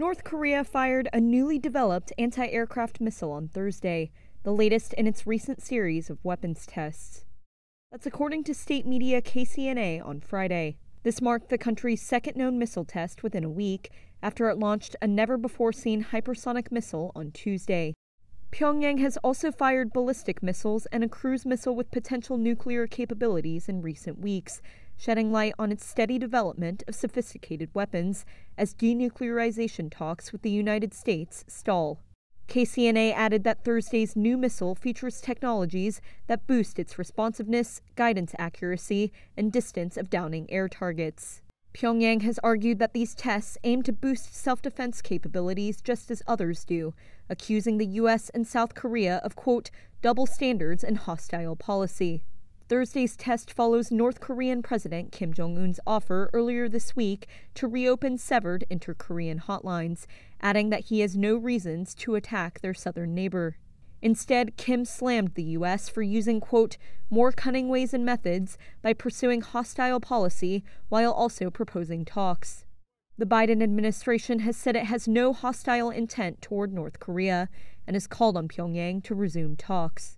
North Korea fired a newly developed anti aircraft missile on Thursday, the latest in its recent series of weapons tests. That's according to state media KCNA on Friday. This marked the country's second known missile test within a week after it launched a never before seen hypersonic missile on Tuesday. Pyongyang has also fired ballistic missiles and a cruise missile with potential nuclear capabilities in recent weeks, shedding light on its steady development of sophisticated weapons as denuclearization talks with the United States stall. KCNA added that Thursday's new missile features technologies that boost its responsiveness, guidance accuracy, and distance of downing air targets. Pyongyang has argued that these tests aim to boost self defense capabilities just as others do, accusing the U.S. and South Korea of, quote, double standards and hostile policy. Thursday's test follows North Korean President Kim Jong un's offer earlier this week to reopen severed inter Korean hotlines, adding that he has no reasons to attack their southern neighbor. Instead, Kim slammed the U.S. for using, quote, more cunning ways and methods by pursuing hostile policy while also proposing talks. The Biden administration has said it has no hostile intent toward North Korea and has called on Pyongyang to resume talks.